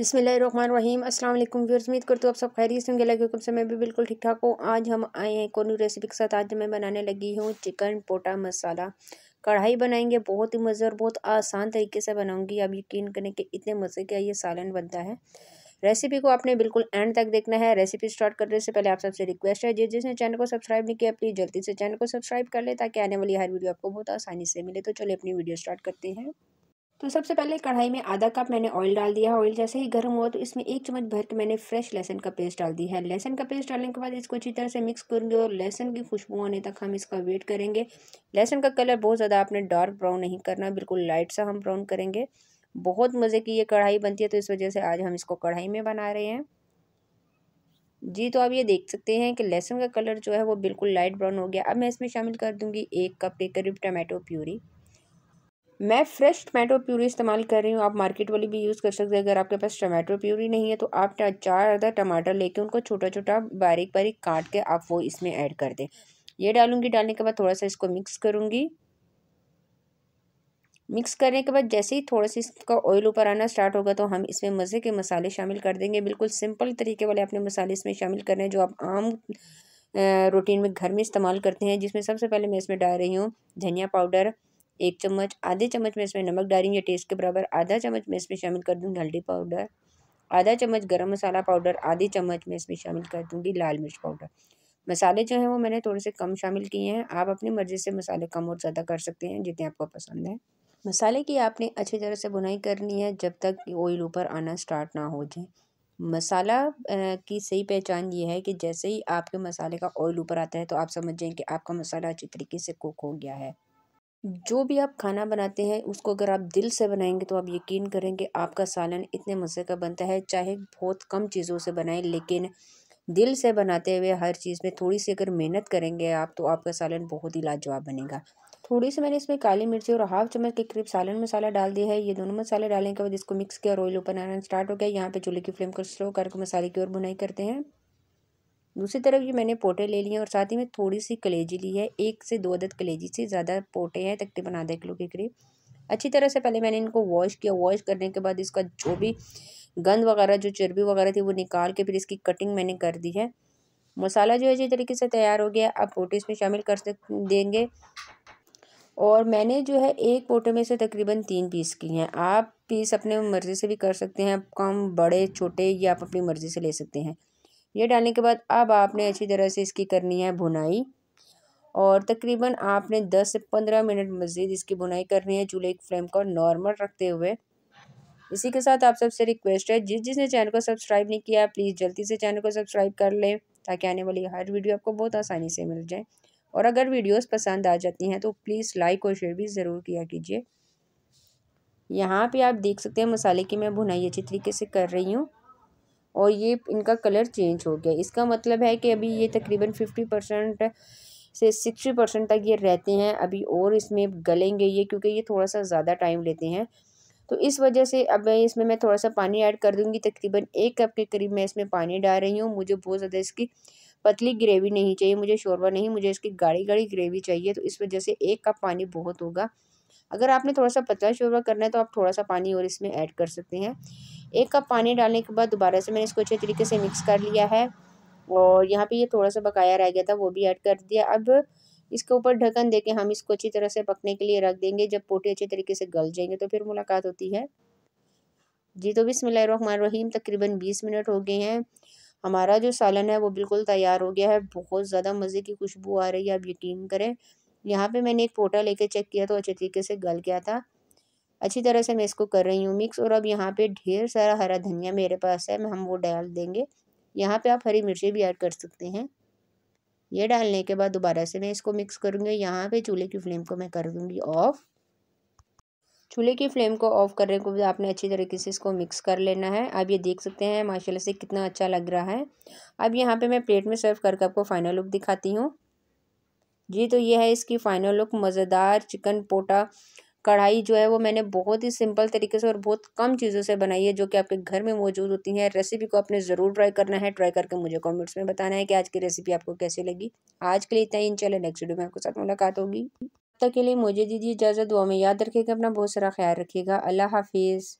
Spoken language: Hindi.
बिसमीम अस्सलाम वालेकुम व्यूअर्स उम्मीद करती हूँ आप सब खैरियत होंगे लगे हुकुम से मैं भी बिल्कुल ठीक ठाक हूँ आज हम आए हैं कोनू रेसिपी के साथ आज मैं बनाने लगी हूँ चिकन पोटा मसाला कढ़ाई बनाएंगे बहुत ही मज़े और बहुत आसान तरीके से बनाऊंगी आप यकीन करें कि इतने मज़े क्या ये सालन बनता है रेसिपी को आपने बिल्कुल एंड तक देखना है रेसिपी स्टार्ट करने से पहले आप सबसे रिक्वेस्ट है जिस जिसने चैनल को सब्सक्राइब नहीं किया प्लीज़ जल्दी से चैनल को सब्सक्राइब कर ले ताकि आने वाली हर वीडियो आपको बहुत आसानी से मिले तो चलिए अपनी वीडियो स्टार्ट करते हैं तो सबसे पहले कढ़ाई में आधा कप मैंने ऑयल डाल दिया ऑयल जैसे ही गर्म हुआ तो इसमें एक चम्मच भर के मैंने फ्रेश लहसन का पेस्ट डाल दिया है लहसन का पेस्ट डालने के बाद इसको अच्छी तरह से मिक्स करेंगे और लहसन की खुशबू आने तक हम इसका वेट करेंगे लहसन का कलर बहुत ज़्यादा आपने डार्क ब्राउन नहीं करना बिल्कुल लाइट सा हम ब्राउन करेंगे बहुत मज़े की ये कढ़ाई बनती है तो इस वजह से आज हम इसको कढ़ाई में बना रहे हैं जी तो आप ये देख सकते हैं कि लहसुन का कलर जो है वो बिल्कुल लाइट ब्राउन हो गया अब मैं इसमें शामिल कर दूंगी एक कप के करीब टमाटो प्यूरी मैं फ्रेश टमाटो प्यूरी इस्तेमाल कर रही हूँ आप मार्केट वाली भी यूज़ कर सकते हैं अगर आपके पास टमाटो प्यूरी नहीं है तो आप चार अदर टमाटर लेके उनको छोटा छोटा बारीक बारीक काट के आप वो इसमें ऐड कर दें ये डालूँगी डालने के बाद थोड़ा सा इसको मिक्स करूँगी मिक्स करने के बाद जैसे ही थोड़ा सा इसका ऑयल ऊपर आना स्टार्ट होगा तो हम इसमें मज़े के मसाले शामिल कर देंगे बिल्कुल सिंपल तरीके वाले अपने मसाले इसमें शामिल करने हैं जो आप आम रूटीन में घर में इस्तेमाल करते हैं जिसमें सबसे पहले मैं इसमें डाल रही हूँ धनिया पाउडर एक चम्मच आधे चम्मच में इसमें नमक डालेंगे टेस्ट के बराबर आधा चम्मच में इसमें शामिल कर दूँगी हल्दी पाउडर आधा चम्मच गरम मसाला पाउडर आधी चम्मच में इसमें शामिल कर दूँगी लाल मिर्च पाउडर मसाले जो हैं वो मैंने थोड़े से कम शामिल किए हैं आप अपनी मर्ज़ी से मसाले कम और ज़्यादा कर सकते हैं जितने आपको पसंद है मसाले की आपने अच्छी तरह से बुनाई करनी है जब तक ऑयल ऊपर आना स्टार्ट ना हो जाए मसाला की सही पहचान ये है कि जैसे ही आपके मसाले का ऑयल ऊपर आता है तो आप समझ जाएँ कि आपका मसाला अच्छी तरीके से कुक हो गया है जो भी आप खाना बनाते हैं उसको अगर आप दिल से बनाएंगे तो आप यकीन करें कि आपका सालन इतने मज़े का बनता है चाहे बहुत कम चीज़ों से बनाएं लेकिन दिल से बनाते हुए हर चीज़ में थोड़ी सी अगर मेहनत करेंगे आप तो आपका सालन बहुत ही लाजवाब बनेगा थोड़ी सी मैंने इसमें काली मिर्ची और हाफ चम्मच के करीब सालन मसाला डाल दिया है ये दोनों मसाले डालने के बाद इसको मिक्स किया और ऑयल ओपन आना स्टार्ट हो गया यहाँ पे चूल्हे की फ्लेम को स्लो करके मसाले की ओर बुनाई करते हैं दूसरी तरफ ये मैंने पोटे ले लिए हैं और साथ ही में थोड़ी सी कलेजी ली है एक से दो अदद कलेजी से ज़्यादा पोटे हैं तकरीबन आधा किलो के करीब अच्छी तरह से पहले मैंने इनको वॉश किया वॉश करने के बाद इसका जो भी गंद वगैरह जो चर्बी वगैरह थी वो निकाल के फिर इसकी कटिंग मैंने कर दी है मसाला जो है इसी तरीके से तैयार हो गया अब पोटे इसमें शामिल कर सक देंगे और मैंने जो है एक पोटे में से तकरीबन तीन पीस की हैं आप पीस अपने मर्ज़ी से भी कर सकते हैं कम बड़े छोटे ये आप अपनी मर्ज़ी से ले सकते हैं ये डालने के बाद अब आपने अच्छी तरह से इसकी करनी है बुनाई और तकरीबन आपने दस से पंद्रह मिनट मज़ीद इसकी बुनाई करनी है चूल्हे की फ्लेम को नॉर्मल रखते हुए इसी के साथ आप सबसे रिक्वेस्ट है जिस जिसने चैनल को सब्सक्राइब नहीं किया प्लीज़ जल्दी से चैनल को सब्सक्राइब कर लें ताकि आने वाली हर वीडियो आपको बहुत आसानी से मिल जाए और अगर वीडियोस पसंद आ जाती हैं तो प्लीज़ लाइक और शेयर भी ज़रूर किया कीजिए यहाँ पे आप देख सकते हैं मसाले की मैं भुनाई अच्छी तरीके से कर रही हूँ और ये इनका कलर चेंज हो गया इसका मतलब है कि अभी ये तकरीबन फिफ्टी परसेंट से सिक्सटी परसेंट तक ये रहते हैं अभी और इसमें गलेंगे ये क्योंकि ये थोड़ा सा ज़्यादा टाइम लेते हैं तो इस वजह से अब मैं इसमें मैं थोड़ा सा पानी ऐड कर दूँगी तकरीबन एक कप के करीब मैं इसमें पानी डाल रही हूँ मुझे बहुत ज़्यादा इसकी पतली ग्रेवी नहीं चाहिए मुझे शोरबा नहीं मुझे इसकी गाढ़ी गाढ़ी ग्रेवी चाहिए तो इस वजह से एक कप पानी बहुत होगा अगर आपने थोड़ा सा पतला शोरबा करना है तो आप थोड़ा सा पानी और इसमें ऐड कर सकते हैं एक कप पानी डालने के बाद दोबारा से मैंने इसको अच्छे तरीके से मिक्स कर लिया है और यहाँ पे ये थोड़ा सा बकाया रह गया था वो भी ऐड कर दिया अब इसके ऊपर ढक्कन दे के हम इसको अच्छी तरह से पकने के लिए रख देंगे जब पोटे अच्छे तरीके से गल जाएंगे तो फिर मुलाकात होती है जी तो रही तकरीबन बीस मिनट हो गए हैं हमारा जो सालन है वो बिल्कुल तैयार हो गया है बहुत ज़्यादा मज़े की खुशबू आ रही है आप यकीन करें यहाँ पे मैंने एक पोटा लेके चेक किया तो अच्छे तरीके से गल गया था अच्छी तरह से मैं इसको कर रही हूँ मिक्स और अब यहाँ पे ढेर सारा हरा धनिया मेरे पास है हम वो डाल देंगे यहाँ पे आप हरी मिर्ची भी ऐड कर सकते हैं ये डालने के बाद दोबारा से मैं इसको मिक्स करूँगी यहाँ पे चूल्हे की फ्लेम को मैं कर दूँगी ऑफ़ चूल्हे की फ्लेम को ऑफ़ करने को भी आपने अच्छी तरीके से इसको मिक्स कर लेना है आप ये देख सकते हैं माशाल्लाह से कितना अच्छा लग रहा है अब यहाँ पे मैं प्लेट में सर्व करके आपको फाइनल लुक दिखाती हूँ जी तो ये है इसकी फ़ाइनल लुक मज़ेदार चिकन पोटा कढ़ाई जो है वो मैंने बहुत ही सिंपल तरीके से और बहुत कम चीज़ों से बनाई है जो कि आपके घर में मौजूद होती हैं रेसिपी को आपने ज़रूर ट्राई करना है ट्राई करके मुझे कमेंट्स में बताना है कि आज की रेसिपी आपको कैसी लगी आज के लिए इतना ही इंशाल्लाह नेक्स्ट वीडियो में आपके साथ मुलाकात होगी तब तक के लिए मुझे दीजिए इजाज़त दुआ में याद रखिएगा अपना बहुत सारा ख्याल रखिएगा अल्लाह हाफिज़